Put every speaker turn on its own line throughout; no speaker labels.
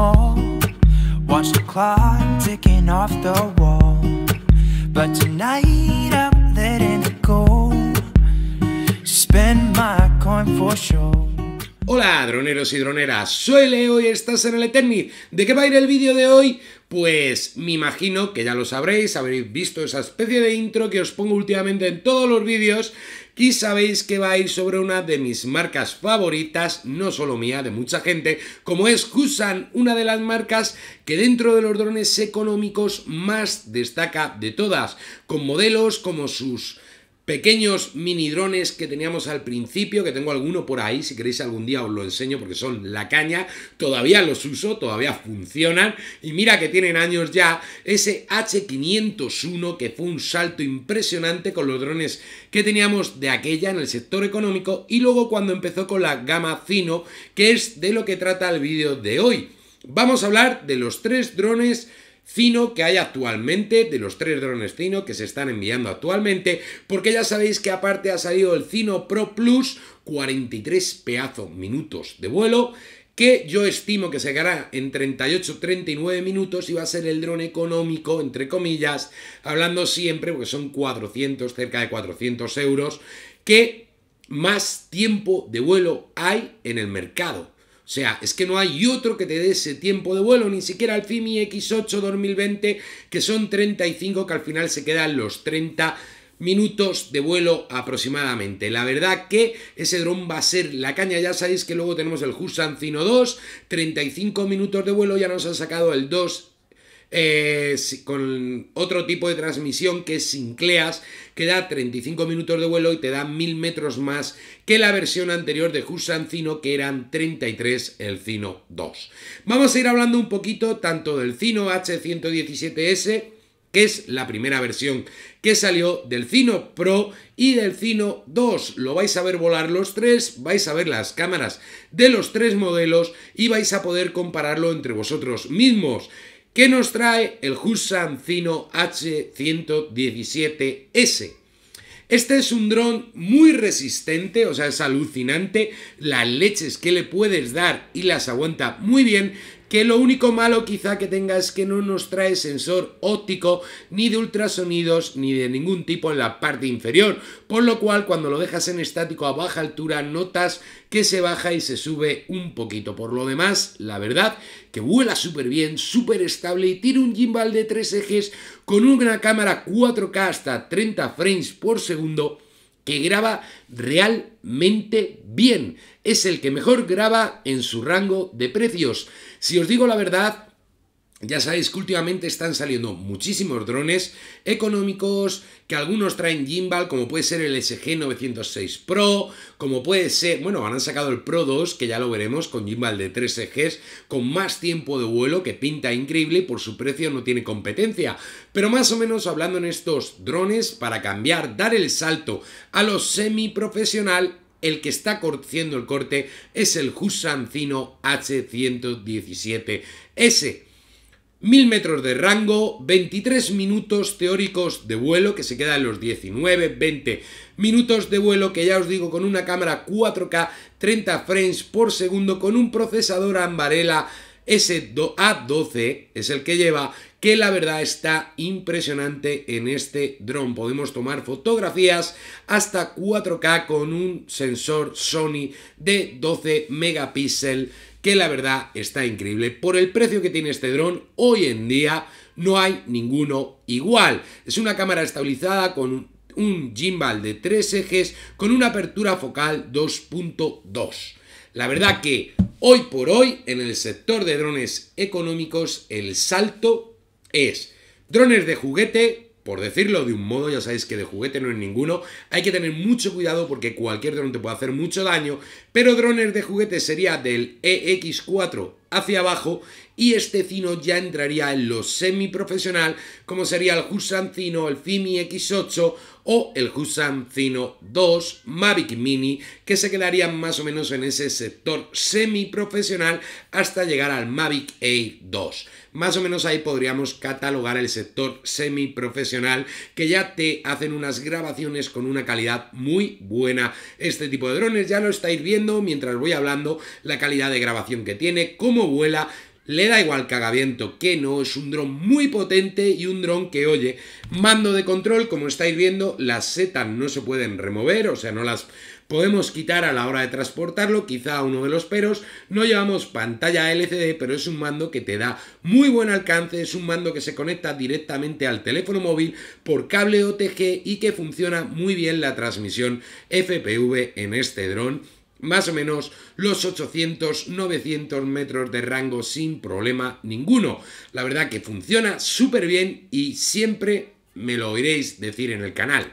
Hola, droneros y droneras, soy Leo y estás en el Eterni. ¿De qué va a ir el vídeo de hoy? Pues me imagino que ya lo sabréis, habréis visto esa especie de intro que os pongo últimamente en todos los vídeos y sabéis que va a ir sobre una de mis marcas favoritas, no solo mía, de mucha gente, como es Kusan, una de las marcas que dentro de los drones económicos más destaca de todas, con modelos como sus pequeños mini drones que teníamos al principio, que tengo alguno por ahí, si queréis algún día os lo enseño porque son la caña, todavía los uso, todavía funcionan y mira que tienen años ya, ese H501 que fue un salto impresionante con los drones que teníamos de aquella en el sector económico y luego cuando empezó con la gama fino que es de lo que trata el vídeo de hoy. Vamos a hablar de los tres drones Cino que hay actualmente, de los tres drones Cino que se están enviando actualmente, porque ya sabéis que aparte ha salido el Cino Pro Plus, 43 pedazos minutos de vuelo, que yo estimo que se quedará en 38-39 minutos y va a ser el drone económico, entre comillas, hablando siempre, porque son 400, cerca de 400 euros, que más tiempo de vuelo hay en el mercado. O sea, es que no hay otro que te dé ese tiempo de vuelo, ni siquiera el FIMI X8 2020, que son 35, que al final se quedan los 30 minutos de vuelo aproximadamente. La verdad que ese dron va a ser la caña, ya sabéis que luego tenemos el Husan Cino 2, 35 minutos de vuelo, ya nos han sacado el 2 eh, con otro tipo de transmisión que es Sincleas, que da 35 minutos de vuelo y te da 1000 metros más que la versión anterior de Husan Cino, que eran 33 el Cino 2. Vamos a ir hablando un poquito tanto del Cino H117S, que es la primera versión que salió del Cino Pro y del Cino 2. Lo vais a ver volar los tres, vais a ver las cámaras de los tres modelos y vais a poder compararlo entre vosotros mismos. Qué nos trae el HUSAN Zino H117S. Este es un dron muy resistente, o sea, es alucinante las leches que le puedes dar y las aguanta muy bien, que lo único malo quizá que tenga es que no nos trae sensor óptico ni de ultrasonidos ni de ningún tipo en la parte inferior, por lo cual cuando lo dejas en estático a baja altura notas que se baja y se sube un poquito. Por lo demás, la verdad que vuela súper bien, súper estable y tiene un gimbal de tres ejes con una cámara 4K hasta 30 frames por segundo que graba realmente bien. Es el que mejor graba en su rango de precios. Si os digo la verdad, ya sabéis que últimamente están saliendo muchísimos drones económicos, que algunos traen gimbal, como puede ser el SG906 Pro, como puede ser, bueno, han sacado el Pro 2, que ya lo veremos, con gimbal de 3 ejes, con más tiempo de vuelo, que pinta increíble y por su precio no tiene competencia. Pero más o menos hablando en estos drones, para cambiar, dar el salto a lo profesional el que está haciendo el corte es el Husancino H117S 1000 metros de rango, 23 minutos teóricos de vuelo, que se queda en los 19, 20 minutos de vuelo, que ya os digo, con una cámara 4K, 30 frames por segundo, con un procesador Ambarella S2A12, es el que lleva, que la verdad está impresionante en este dron. Podemos tomar fotografías hasta 4K con un sensor Sony de 12 megapíxeles que la verdad está increíble. Por el precio que tiene este dron, hoy en día no hay ninguno igual. Es una cámara estabilizada con un gimbal de tres ejes con una apertura focal 2.2. La verdad que hoy por hoy en el sector de drones económicos el salto es drones de juguete por decirlo de un modo, ya sabéis que de juguete no es ninguno, hay que tener mucho cuidado porque cualquier dron te puede hacer mucho daño, pero drones de juguete sería del EX4 hacia abajo y este Cino ya entraría en lo semiprofesional como sería el Husancino, Cino, el Fimi X8 o el Husancino Cino 2 Mavic Mini que se quedarían más o menos en ese sector semiprofesional hasta llegar al Mavic a 2. Más o menos ahí podríamos catalogar el sector semiprofesional que ya te hacen unas grabaciones con una calidad muy buena. Este tipo de drones ya lo estáis viendo mientras voy hablando, la calidad de grabación que tiene, cómo vuela, le da igual cagaviento que no, es un dron muy potente y un dron que oye. Mando de control, como estáis viendo, las setas no se pueden remover, o sea, no las podemos quitar a la hora de transportarlo, quizá uno de los peros, no llevamos pantalla LCD, pero es un mando que te da muy buen alcance, es un mando que se conecta directamente al teléfono móvil por cable OTG y que funciona muy bien la transmisión FPV en este dron más o menos los 800-900 metros de rango sin problema ninguno. La verdad que funciona súper bien y siempre me lo oiréis decir en el canal.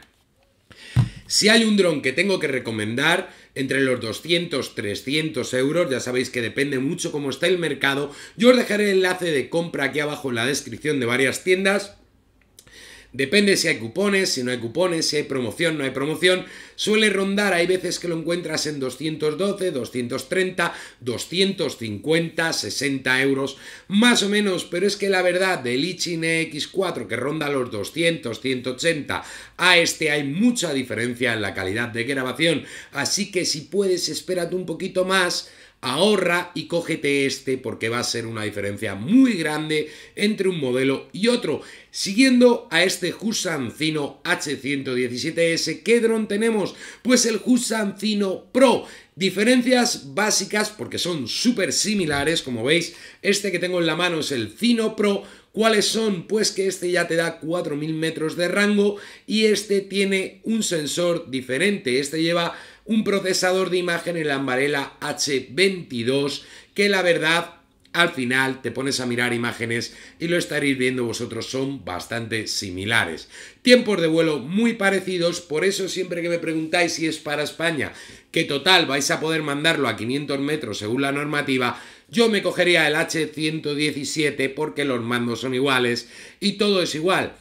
Si hay un dron que tengo que recomendar, entre los 200, 300 euros, ya sabéis que depende mucho cómo está el mercado, yo os dejaré el enlace de compra aquí abajo en la descripción de varias tiendas Depende si hay cupones, si no hay cupones, si hay promoción, no hay promoción. Suele rondar, hay veces que lo encuentras en 212, 230, 250, 60 euros, más o menos. Pero es que la verdad, del Ichin X4 que ronda los 200, 180, a este hay mucha diferencia en la calidad de grabación. Así que si puedes, espérate un poquito más ahorra y cógete este porque va a ser una diferencia muy grande entre un modelo y otro. Siguiendo a este Husancino H117S, ¿qué dron tenemos? Pues el Husancino Zino Pro. Diferencias básicas porque son súper similares, como veis, este que tengo en la mano es el Cino Pro. ¿Cuáles son? Pues que este ya te da 4.000 metros de rango y este tiene un sensor diferente, este lleva un procesador de imagen, en la ambarela H22, que la verdad al final te pones a mirar imágenes y lo estaréis viendo vosotros, son bastante similares. Tiempos de vuelo muy parecidos, por eso siempre que me preguntáis si es para España, que total vais a poder mandarlo a 500 metros según la normativa, yo me cogería el H117 porque los mandos son iguales y todo es igual.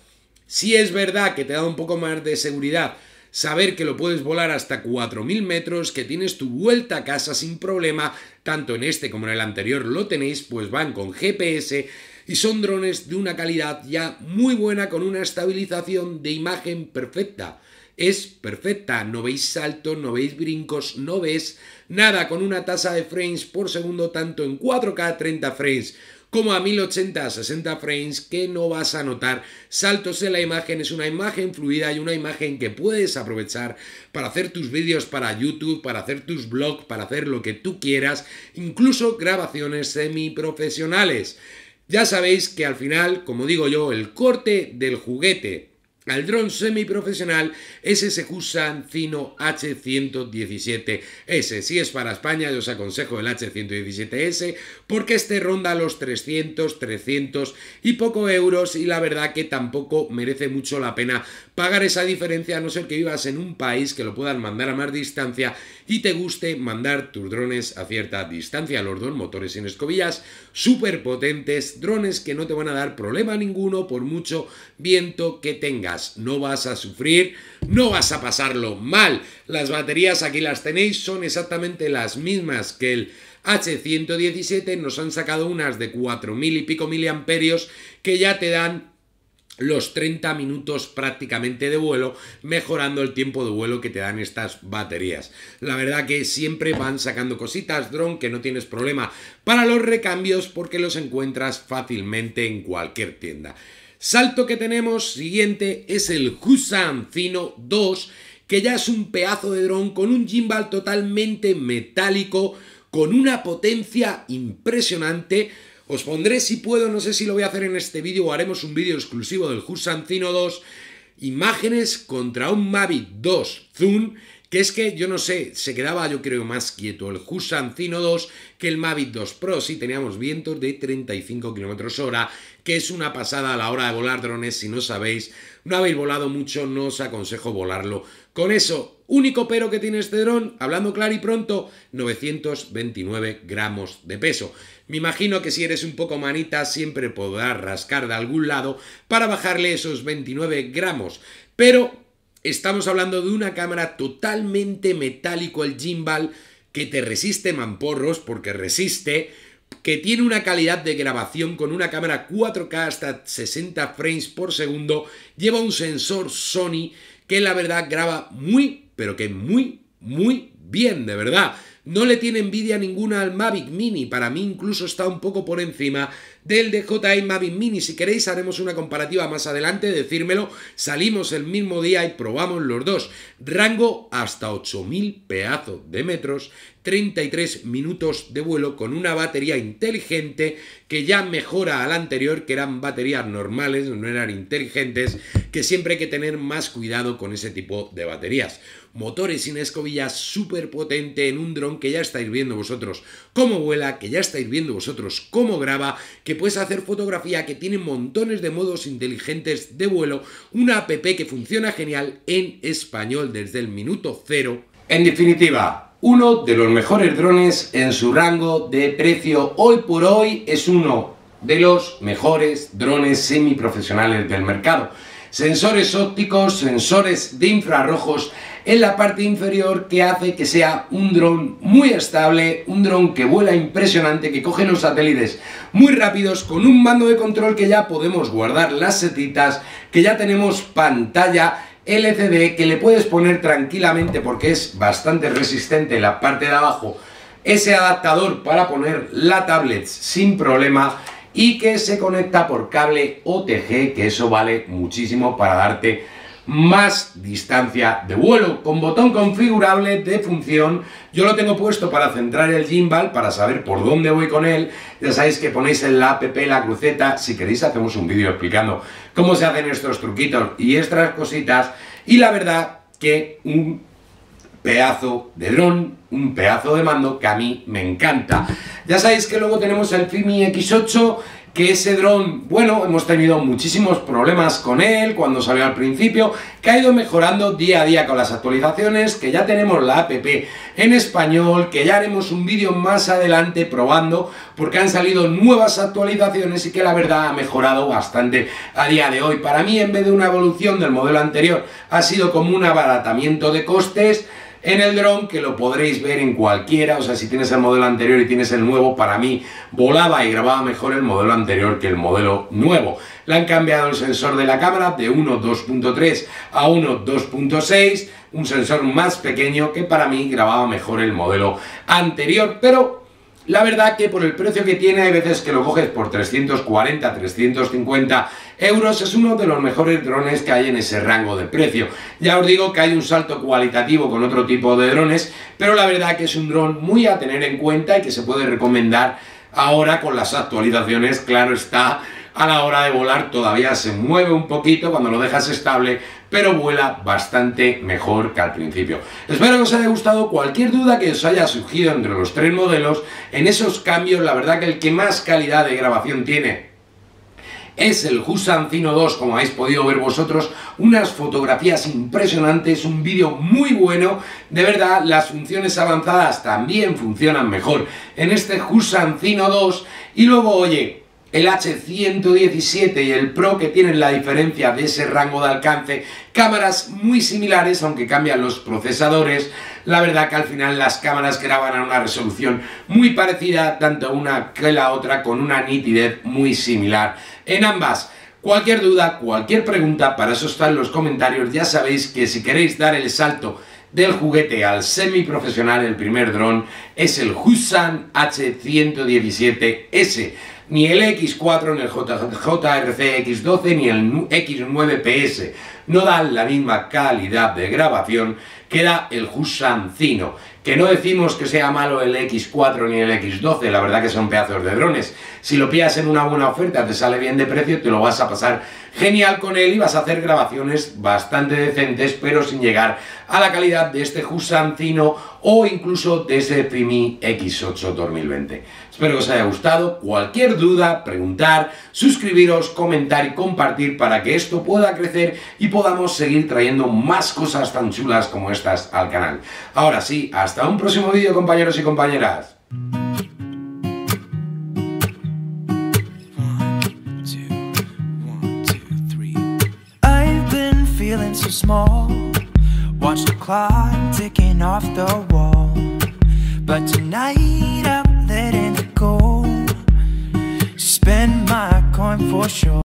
Si es verdad que te da un poco más de seguridad saber que lo puedes volar hasta 4.000 metros, que tienes tu vuelta a casa sin problema, tanto en este como en el anterior lo tenéis, pues van con GPS y son drones de una calidad ya muy buena con una estabilización de imagen perfecta. Es perfecta, no veis salto, no veis brincos, no ves nada con una tasa de frames por segundo tanto en 4K 30 frames como a 1080 a 60 frames que no vas a notar saltos en la imagen, es una imagen fluida y una imagen que puedes aprovechar para hacer tus vídeos para YouTube, para hacer tus blogs, para hacer lo que tú quieras, incluso grabaciones semiprofesionales. Ya sabéis que al final, como digo yo, el corte del juguete al dron semiprofesional SSQ Sancino H117S. Si es para España, yo os aconsejo el H117S porque este ronda los 300, 300 y poco euros y la verdad que tampoco merece mucho la pena pagar esa diferencia a no ser que vivas en un país que lo puedan mandar a más distancia y te guste mandar tus drones a cierta distancia. Los dos motores sin escobillas, súper potentes, drones que no te van a dar problema ninguno por mucho viento que tengas no vas a sufrir, no vas a pasarlo mal. Las baterías aquí las tenéis, son exactamente las mismas que el H117, nos han sacado unas de 4.000 y pico miliamperios que ya te dan los 30 minutos prácticamente de vuelo, mejorando el tiempo de vuelo que te dan estas baterías. La verdad que siempre van sacando cositas, drone, que no tienes problema para los recambios porque los encuentras fácilmente en cualquier tienda. Salto que tenemos siguiente es el Husan Zino 2, que ya es un pedazo de dron con un gimbal totalmente metálico, con una potencia impresionante. Os pondré si puedo, no sé si lo voy a hacer en este vídeo o haremos un vídeo exclusivo del Husam Zino 2, imágenes contra un Mavic 2 Zoom y es que, yo no sé, se quedaba yo creo más quieto el Husan Cino 2 que el Mavic 2 Pro, si teníamos vientos de 35 km hora, que es una pasada a la hora de volar drones, si no sabéis, no habéis volado mucho, no os aconsejo volarlo. Con eso, único pero que tiene este dron, hablando claro y pronto, 929 gramos de peso. Me imagino que si eres un poco manita siempre podrás rascar de algún lado para bajarle esos 29 gramos, pero Estamos hablando de una cámara totalmente metálico, el gimbal, que te resiste mamporros porque resiste, que tiene una calidad de grabación con una cámara 4K hasta 60 frames por segundo, lleva un sensor Sony que la verdad graba muy, pero que muy, muy bien, de verdad. No le tiene envidia ninguna al Mavic Mini, para mí incluso está un poco por encima del DJI Mavic Mini. Si queréis haremos una comparativa más adelante, decírmelo. Salimos el mismo día y probamos los dos. Rango hasta 8.000 pedazos de metros, 33 minutos de vuelo con una batería inteligente que ya mejora a la anterior, que eran baterías normales, no eran inteligentes, que siempre hay que tener más cuidado con ese tipo de baterías. Motores sin escobillas súper potente en un dron que ya estáis viendo vosotros cómo vuela, que ya estáis viendo vosotros cómo graba, que puedes hacer fotografía, que tiene montones de modos inteligentes de vuelo, una app que funciona genial en español desde el minuto cero. En definitiva, uno de los mejores drones en su rango de precio. Hoy por hoy es uno de los mejores drones semiprofesionales del mercado. Sensores ópticos, sensores de infrarrojos, en la parte inferior que hace que sea un dron muy estable, un dron que vuela impresionante, que coge los satélites muy rápidos, con un mando de control que ya podemos guardar las setitas, que ya tenemos pantalla LCD que le puedes poner tranquilamente porque es bastante resistente la parte de abajo ese adaptador para poner la tablet sin problema y que se conecta por cable OTG que eso vale muchísimo para darte más distancia de vuelo. Con botón configurable de función, yo lo tengo puesto para centrar el gimbal, para saber por dónde voy con él. Ya sabéis que ponéis en la app la cruceta, si queréis hacemos un vídeo explicando cómo se hacen estos truquitos y estas cositas. Y la verdad que un pedazo de dron, un pedazo de mando que a mí me encanta. Ya sabéis que luego tenemos el Fimi X8 que ese dron, bueno, hemos tenido muchísimos problemas con él cuando salió al principio, que ha ido mejorando día a día con las actualizaciones, que ya tenemos la app en español, que ya haremos un vídeo más adelante probando, porque han salido nuevas actualizaciones y que la verdad ha mejorado bastante a día de hoy. Para mí, en vez de una evolución del modelo anterior, ha sido como un abaratamiento de costes, en el dron, que lo podréis ver en cualquiera, o sea, si tienes el modelo anterior y tienes el nuevo, para mí volaba y grababa mejor el modelo anterior que el modelo nuevo. Le han cambiado el sensor de la cámara de 1.2.3 a 1.2.6, un sensor más pequeño que para mí grababa mejor el modelo anterior, pero la verdad que por el precio que tiene, hay veces que lo coges por 340, 350 euros, es uno de los mejores drones que hay en ese rango de precio. Ya os digo que hay un salto cualitativo con otro tipo de drones, pero la verdad que es un dron muy a tener en cuenta y que se puede recomendar ahora con las actualizaciones, claro está, a la hora de volar todavía se mueve un poquito, cuando lo dejas estable pero vuela bastante mejor que al principio. Espero que os haya gustado cualquier duda que os haya surgido entre los tres modelos. En esos cambios, la verdad que el que más calidad de grabación tiene es el Husancino 2, como habéis podido ver vosotros, unas fotografías impresionantes, un vídeo muy bueno, de verdad las funciones avanzadas también funcionan mejor en este Husancino 2 y luego, oye, el H117 y el Pro que tienen la diferencia de ese rango de alcance, cámaras muy similares aunque cambian los procesadores, la verdad que al final las cámaras graban a una resolución muy parecida tanto una que la otra con una nitidez muy similar en ambas. Cualquier duda, cualquier pregunta, para eso en los comentarios, ya sabéis que si queréis dar el salto del juguete al semiprofesional, el primer dron es el Husan H117S ni el X4 en el JRC X12 ni el X9PS. No dan la misma calidad de grabación que da el Husancino. Que no decimos que sea malo el X4 ni el X12, la verdad que son pedazos de drones. Si lo pillas en una buena oferta, te sale bien de precio, te lo vas a pasar genial con él y vas a hacer grabaciones bastante decentes, pero sin llegar a la calidad de este Husancino o incluso de ese Fimi X8 2020. Espero que os haya gustado. Cualquier duda, preguntar, suscribiros, comentar y compartir para que esto pueda crecer y podamos seguir trayendo más cosas tan chulas como estas al canal. Ahora sí, hasta un próximo vídeo compañeros y compañeras. so small Watch the clock ticking off the wall But tonight I'm letting it go Spend my coin for sure